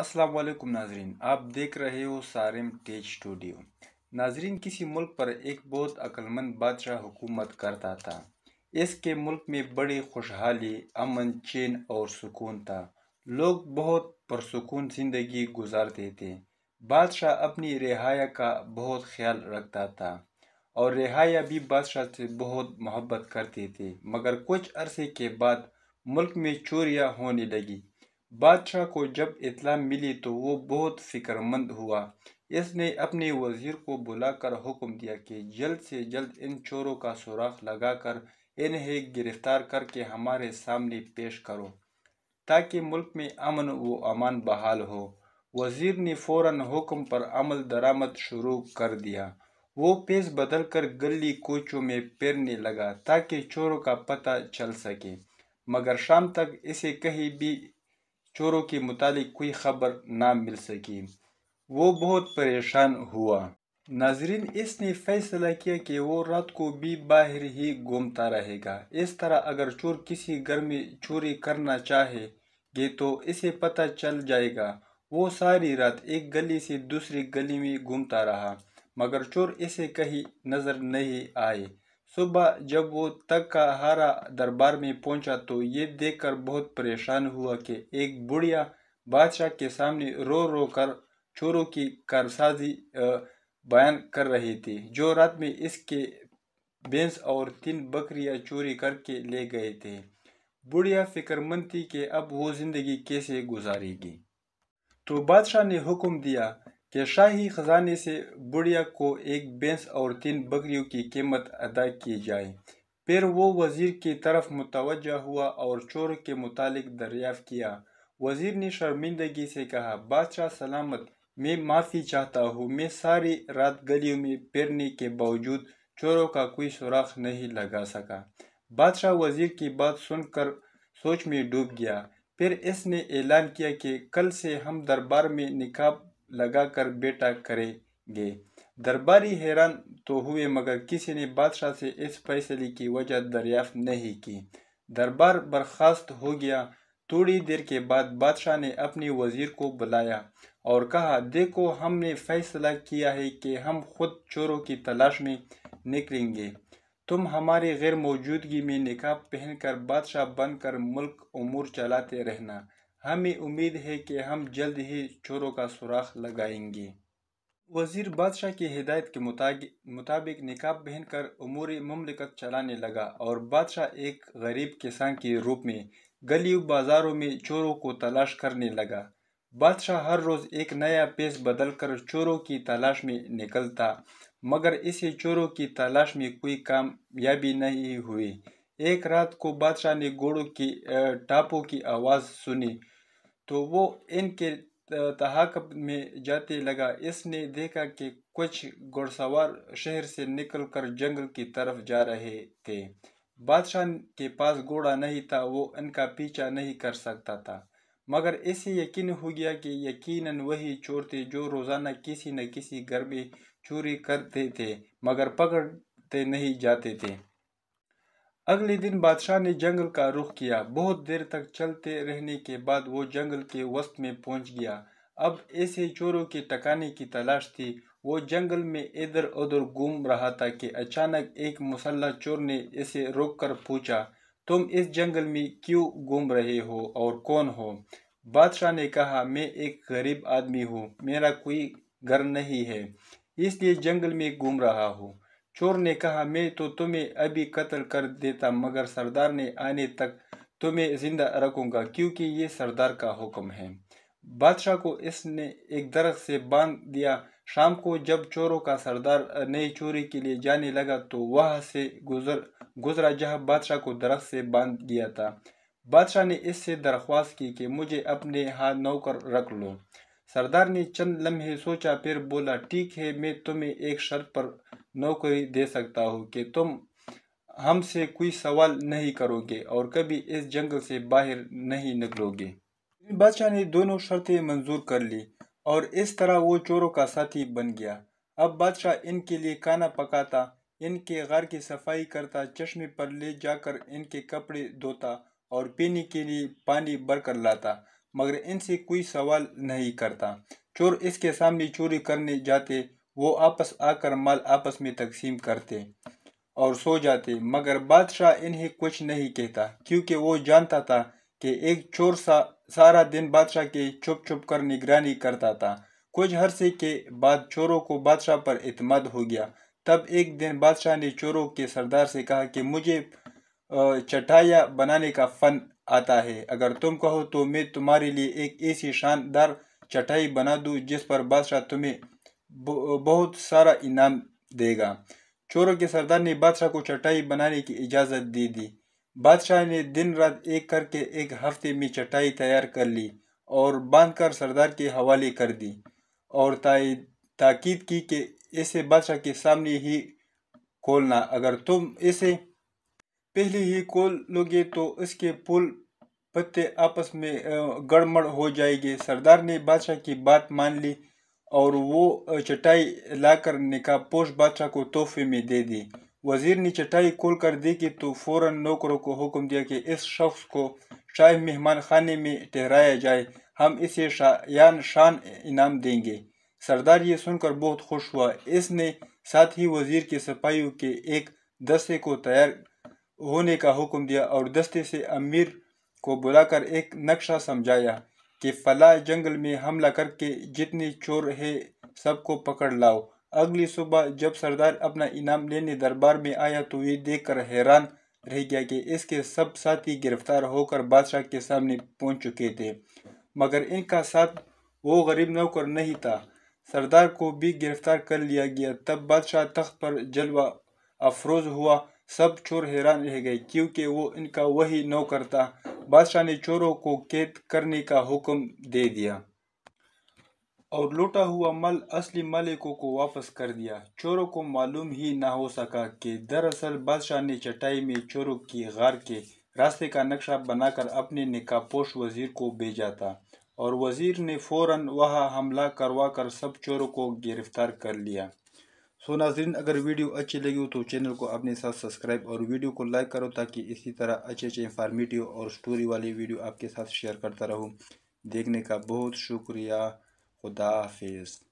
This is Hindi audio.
अस्सलाम वालेकुम नाजरीन आप देख रहे हो सारेम टेज स्टूडियो नाजरीन किसी मुल्क पर एक बहुत अक्लमंद बादशाह हुकूमत करता था इसके मुल्क में बड़ी खुशहाली अमन चैन और सुकून था लोग बहुत पुरसकून ज़िंदगी गुजारते थे बादशाह अपनी रिहाया का बहुत ख्याल रखता था और रिहाया भी बादशाह से बहुत मोहब्बत करते थे मगर कुछ अरसे के बाद मुल्क में चोरियाँ होने लगी बादशाह को जब इतला मिली तो वो बहुत फिक्रमंद हुआ इसने अपने वज़ीर को बुलाकर हुक्म दिया कि जल्द से जल्द इन चोरों का सुराख लगाकर इन्हें गिरफ्तार करके हमारे सामने पेश करो ताकि मुल्क में अमन व अमान बहाल हो वज़ीर ने फौरन हुक्म पर अमल दरामद शुरू कर दिया वो पेश बदल कर गली कोचों में पेरने लगा ताकि चोरों का पता चल सके मगर शाम तक इसे कहीं भी चोरों के मुतालिक कोई खबर ना मिल सकी वो बहुत परेशान हुआ नाजरीन इसने फैसला किया कि वो रात को भी बाहर ही घूमता रहेगा इस तरह अगर चोर किसी घर में चोरी करना ये तो इसे पता चल जाएगा वो सारी रात एक गली से दूसरी गली में घूमता रहा मगर चोर इसे कहीं नज़र नहीं आए सुबह जब वो तक का हारा दरबार में पहुंचा तो ये देखकर बहुत परेशान हुआ कि एक बुढ़िया बादशाह के सामने रो रो कर चोरों की कारसाजी बयान कर रही थी जो रात में इसके बेंस और तीन बकरियां चोरी करके ले गए थे बुढ़िया फिक्रमंद थी कि अब वो ज़िंदगी कैसे गुजारेगी तो बादशाह ने हुक्म दिया कि शाही ख़जाने से बुढ़िया को एक बैंस और तीन बकरियों की कीमत अदा की जाए फिर वो वज़ीर की तरफ मुतवजह हुआ और चोर के मुतालिक दरियाफ़ किया वज़ीर ने शर्मिंदगी से कहा बादशाह सलामत मैं माफ़ी चाहता हूँ मैं सारी रात गलियों में फिरने के बावजूद चोरों का कोई सुराख नहीं लगा सका बादशाह वज़ीर की बात सुनकर सोच में डूब गया फिर इसने ऐलान किया कि कल से हम दरबार में निकाब लगाकर बेटा करेंगे दरबारी हैरान तो हुए मगर किसी ने बादशाह से इस फैसले की वजह दरियाफ्त नहीं की दरबार बर्खास्त हो गया थोड़ी देर के बाद बादशाह ने अपने वजीर को बुलाया और कहा देखो हमने फैसला किया है कि हम खुद चोरों की तलाश में निकलेंगे तुम हमारी गैर मौजूदगी में निकाब पहनकर बादशाह बनकर मुल्क उमूर चलाते रहना हमें उम्मीद है कि हम जल्द ही चोरों का सुराख लगाएंगे वजीर बादशाह की हिदायत के मुताबिक निकाब पहनकर उमूरी ममलिकत चलाने लगा और बादशाह एक गरीब किसान के रूप में गली बाज़ारों में चोरों को तलाश करने लगा बादशाह हर रोज़ एक नया पेस बदल कर चोरों की तलाश में निकलता मगर इसे चोरों की तलाश में कोई कामयाबी नहीं हुई एक रात को बादशाह ने घोड़ों की टापों की आवाज़ सुनी तो वो इनके तहाक में जाते लगा इसने देखा कि कुछ घुड़सवार शहर से निकलकर जंगल की तरफ जा रहे थे बादशाह के पास घोड़ा नहीं था वो इनका पीछा नहीं कर सकता था मगर इसे यकीन हो गया कि यकीनन वही चोर थे जो रोज़ाना किसी न किसी घर में चोरी करते थे मगर पकड़ते नहीं जाते थे अगले दिन बादशाह ने जंगल का रुख किया बहुत देर तक चलते रहने के बाद वो जंगल के वस्त में पहुंच गया अब ऐसे चोरों के टकाने की तलाश थी वो जंगल में इधर उधर घूम रहा था कि अचानक एक मुसल्ला चोर ने इसे रोक कर पूछा तुम इस जंगल में क्यों घूम रहे हो और कौन हो बादशाह ने कहा मैं एक गरीब आदमी हूँ मेरा कोई घर नहीं है इसलिए जंगल में घूम रहा हूँ चोर ने कहा मैं तो तुम्हें अभी कत्ल कर देता मगर सरदार ने आने तक तुम्हें जिंदा रखूंगा क्योंकि ये सरदार का हुक्म है बादशाह को इसने एक दरख्त से बांध दिया शाम को जब चोरों का सरदार नई चोरी के लिए जाने लगा तो वह से गुजर गुजरा जहां बादशाह को दरख्त से बांध दिया था बादशाह ने इससे दरख्वास्त की कि मुझे अपने हाथ नौकर रख लो सरदार ने चंद लम्हे सोचा फिर बोला ठीक है मैं तुम्हें एक शर्त पर नौकरी दे सकता हो कि तुम हमसे कोई सवाल नहीं करोगे और कभी इस जंगल से बाहर नहीं निकलोगे बादशाह ने दोनों शर्तें मंजूर कर ली और इस तरह वो चोरों का साथी बन गया अब बादशाह इनके लिए खाना पकाता इनके घर की सफाई करता चश्मे पर ले जाकर इनके कपड़े धोता और पीने के लिए पानी भरकर लाता मगर इनसे कोई सवाल नहीं करता चोर इसके सामने चोरी करने जाते वो आपस आकर माल आपस में तकसीम करते और सो जाते मगर बादशाह इन्हें कुछ नहीं कहता क्योंकि वो जानता था कि एक चोर सा सारा दिन बादशाह के छुप छुप कर निगरानी करता था कुछ अरसे के बाद चोरों को बादशाह पर इतमाद हो गया तब एक दिन बादशाह ने चोरों के सरदार से कहा कि मुझे चटाया बनाने का फन आता है अगर तुम कहो तो मैं तुम्हारे लिए एक ऐसी शानदार चटाई बना दूँ जिस पर बादशाह तुम्हें बहुत सारा इनाम देगा चोरों के सरदार ने बादशाह को चटाई बनाने की इजाज़त दे दी बादशाह ने दिन रात एक करके एक हफ्ते में चटाई तैयार कर ली और बांधकर सरदार के हवाले कर दी और ताकीद की कि इसे बादशाह के सामने ही खोलना अगर तुम इसे पहले ही खोल लोगे तो इसके पुल पत्ते आपस में गड़मड़ हो जाएंगे सरदार ने बादशाह की बात मान ली और वो चटाई लाकर निका पोष बादशाह को तोहफे में दे दी वजीर ने चटाई खोल कर दी कि तो फौरन नौकरों को हुक्म दिया कि इस शख्स को शाही मेहमान खाने में ठहराया जाए हम इसे शायान शान इनाम देंगे सरदार ये सुनकर बहुत खुश हुआ इसने साथ ही वजीर के सिपाहियों के एक दस्ते को तैयार होने का हुक्म दिया और दस्ते से अमीर को बुलाकर एक नक्शा समझाया कि फला जंगल में हमला करके जितने चोर है सबको पकड़ लाओ अगली सुबह जब सरदार अपना इनाम लेने दरबार में आया तो ये देखकर हैरान रह गया कि इसके सब साथी गिरफ्तार होकर बादशाह के सामने पहुंच चुके थे मगर इनका साथ वो गरीब नौकर नहीं था सरदार को भी गिरफ्तार कर लिया गया तब बादशाह तख्त पर जलवा अफरोज हुआ सब चोर हैरान रह गए क्योंकि वो इनका वही नौकर था बादशाह ने चोरों को कैद करने का हुक्म दे दिया और लूटा हुआ मल असली मालिकों को वापस कर दिया चोरों को मालूम ही ना हो सका कि दरअसल बादशाह ने चटाई में चोरों की गार के रास्ते का नक्शा बनाकर अपने निकापोश वजीर को भेजा था और वजीर ने फौरन वहां हमला करवा कर सब चोरों को गिरफ्तार कर लिया सो नाजरीन अगर वीडियो अच्छी लगी हो तो चैनल को अपने साथ सब्सक्राइब और वीडियो को लाइक करो ताकि इसी तरह अच्छे अच्छे इंफॉर्मेटिव और स्टोरी वाली वीडियो आपके साथ शेयर करता रहूँ देखने का बहुत शुक्रिया खुदा हाफिज़